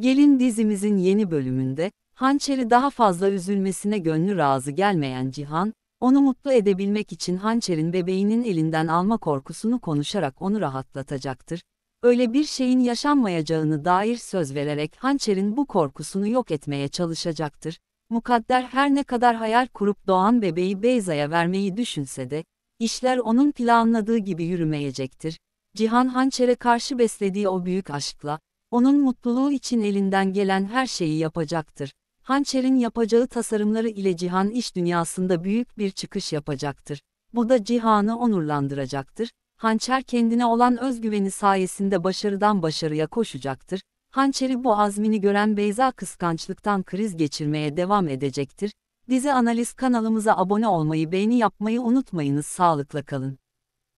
Gelin dizimizin yeni bölümünde, hançeri daha fazla üzülmesine gönlü razı gelmeyen Cihan, onu mutlu edebilmek için hançerin bebeğinin elinden alma korkusunu konuşarak onu rahatlatacaktır. Öyle bir şeyin yaşanmayacağını dair söz vererek hançerin bu korkusunu yok etmeye çalışacaktır. Mukadder her ne kadar hayal kurup doğan bebeği Beyza'ya vermeyi düşünse de, işler onun planladığı gibi yürümeyecektir. Cihan hançere karşı beslediği o büyük aşkla, onun mutluluğu için elinden gelen her şeyi yapacaktır. Hançer'in yapacağı tasarımları ile Cihan iş dünyasında büyük bir çıkış yapacaktır. Bu da Cihan'ı onurlandıracaktır. Hançer kendine olan özgüveni sayesinde başarıdan başarıya koşacaktır. Hançer'i bu azmini gören Beyza kıskançlıktan kriz geçirmeye devam edecektir. Dizi Analiz kanalımıza abone olmayı, beğeni yapmayı unutmayınız. Sağlıkla kalın.